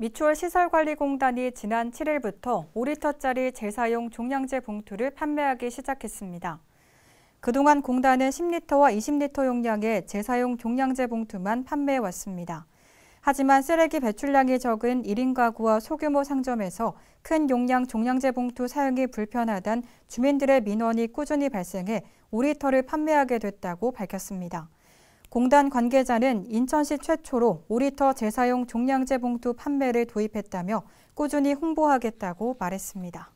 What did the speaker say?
미추홀 시설관리공단이 지난 7일부터 5리터짜리 재사용 종량제 봉투를 판매하기 시작했습니다. 그동안 공단은 10리터와 20리터 용량의 재사용 종량제 봉투만 판매해 왔습니다. 하지만 쓰레기 배출량이 적은 1인 가구와 소규모 상점에서 큰 용량 종량제 봉투 사용이 불편하단 주민들의 민원이 꾸준히 발생해 5리터를 판매하게 됐다고 밝혔습니다. 공단 관계자는 인천시 최초로 5리터 재사용 종량제 봉투 판매를 도입했다며 꾸준히 홍보하겠다고 말했습니다.